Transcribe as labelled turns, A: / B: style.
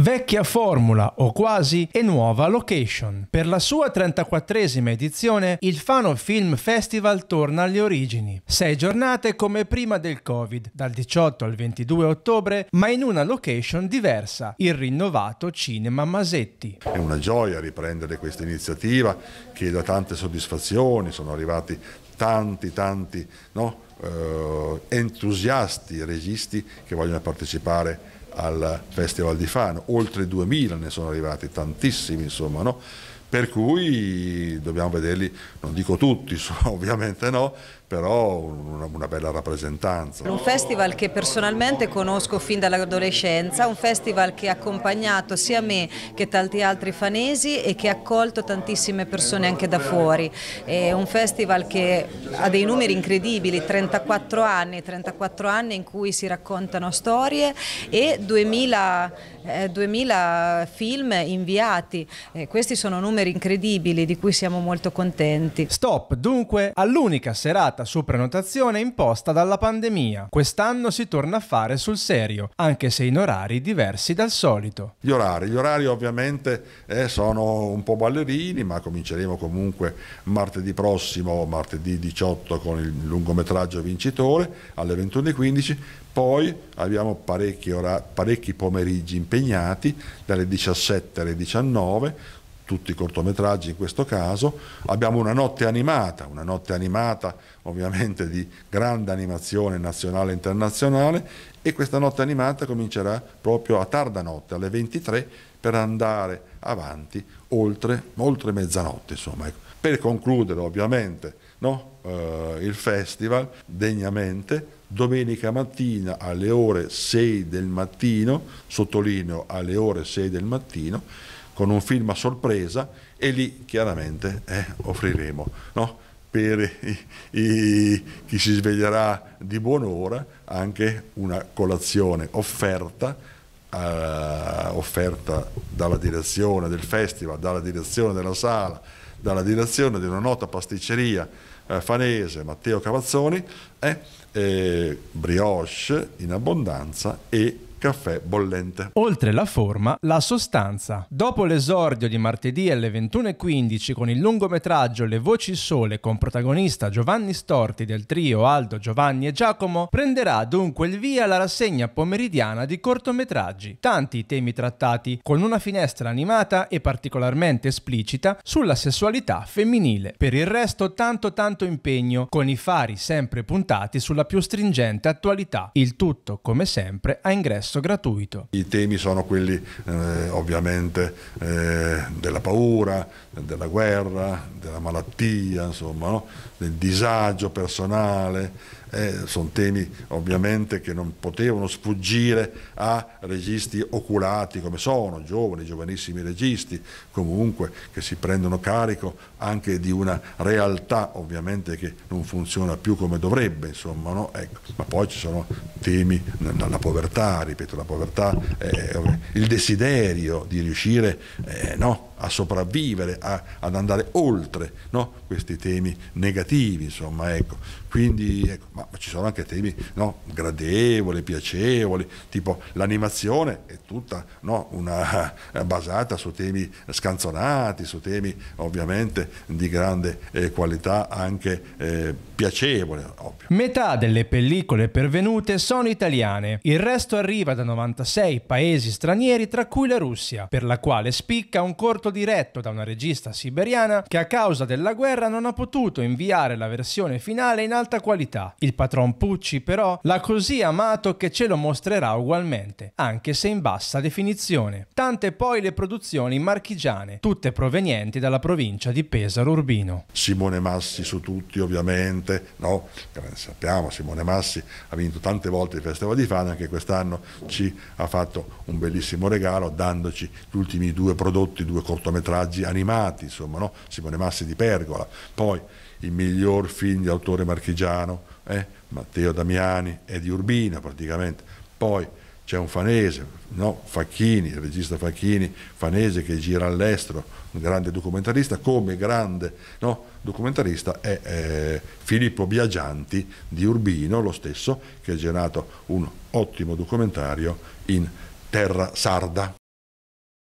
A: Vecchia formula o quasi e nuova location. Per la sua 34esima edizione, il Fano Film Festival torna alle origini. Sei giornate come prima del Covid, dal 18 al 22 ottobre, ma in una location diversa, il rinnovato Cinema Masetti.
B: È una gioia riprendere questa iniziativa che dà tante soddisfazioni, sono arrivati tanti tanti no? eh, entusiasti registi che vogliono partecipare al Festival di Fano, oltre 2000 ne sono arrivati, tantissimi insomma, no? per cui dobbiamo vederli, non dico tutti, ovviamente no, però una, bella rappresentanza. Un
A: festival che personalmente conosco fin dall'adolescenza, un festival che ha accompagnato sia me che tanti altri fanesi e che ha accolto tantissime persone anche da fuori. È un festival che ha dei numeri incredibili, 34 anni, 34 anni in cui si raccontano storie e 2000, eh, 2000 film inviati. Eh, questi sono numeri numeri incredibili di cui siamo molto contenti. Stop dunque all'unica serata su prenotazione imposta dalla pandemia. Quest'anno si torna a fare sul serio, anche se in orari diversi dal solito.
B: Gli orari, gli orari ovviamente eh, sono un po' ballerini, ma cominceremo comunque martedì prossimo, martedì 18 con il lungometraggio vincitore alle 21.15, poi abbiamo parecchi, parecchi pomeriggi impegnati dalle 17 alle 19 tutti i cortometraggi in questo caso, abbiamo una notte animata, una notte animata ovviamente di grande animazione nazionale e internazionale e questa notte animata comincerà proprio a tarda notte, alle 23, per andare avanti oltre, oltre mezzanotte. Insomma. Ecco. Per concludere ovviamente no? eh, il festival degnamente, domenica mattina alle ore 6 del mattino, sottolineo alle ore 6 del mattino, con un film a sorpresa e lì chiaramente eh, offriremo no? per i, i, chi si sveglierà di buon'ora anche una colazione offerta, eh, offerta dalla direzione del festival, dalla direzione della sala, dalla direzione di una nota pasticceria eh, fanese, Matteo Cavazzoni, eh, eh, brioche in abbondanza e caffè bollente.
A: Oltre la forma, la sostanza. Dopo l'esordio di martedì alle 21.15 con il lungometraggio Le voci sole con protagonista Giovanni Storti del trio Aldo, Giovanni e Giacomo, prenderà dunque il via la rassegna pomeridiana di cortometraggi. Tanti i temi trattati, con una finestra animata e particolarmente esplicita sulla sessualità femminile. Per il resto tanto tanto impegno, con i fari sempre puntati sulla più stringente attualità. Il tutto, come sempre, a ingresso accesso gratuito.
B: I temi sono quelli eh, ovviamente eh, della paura, della guerra, della malattia, insomma, no? del disagio personale, eh, sono temi ovviamente che non potevano sfuggire a registi oculati come sono, giovani, giovanissimi registi, comunque che si prendono carico anche di una realtà ovviamente che non funziona più come dovrebbe, insomma, no? ecco. ma poi ci sono temi, la povertà, ripeto, la povertà, eh, il desiderio di riuscire eh, no? a sopravvivere, a, ad andare oltre no? questi temi negativi. Insomma, ecco. Quindi, ecco, ma, ci sono anche temi no? gradevoli, piacevoli, tipo l'animazione è tutta no? una, eh, basata su temi scanzonati, su temi ovviamente di grande eh, qualità anche eh, piacevole. Ovvio.
A: Metà delle pellicole pervenute sono italiane, il resto arriva da 96 paesi stranieri tra cui la Russia, per la quale spicca un corto stato diretto da una regista siberiana che a causa della guerra non ha potuto inviare la versione finale in alta qualità. Il patron Pucci però l'ha così amato che ce lo mostrerà ugualmente, anche se in bassa definizione. Tante poi le produzioni marchigiane, tutte provenienti dalla provincia di Pesaro Urbino.
B: Simone Massi su tutti ovviamente, no? Sappiamo, Simone Massi ha vinto tante volte il Festival di Fana, anche quest'anno ci ha fatto un bellissimo regalo dandoci gli ultimi due prodotti, due cortometraggi cortometraggi animati, insomma, no? Simone Massi di Pergola, poi il miglior film di autore marchigiano, eh? Matteo Damiani è di Urbina praticamente, poi c'è un fanese, no? Facchini, il regista Facchini, fanese che gira all'estero, un grande documentarista, come grande no? documentarista è eh, Filippo Biagianti di Urbino, lo stesso, che ha generato un ottimo documentario in terra sarda.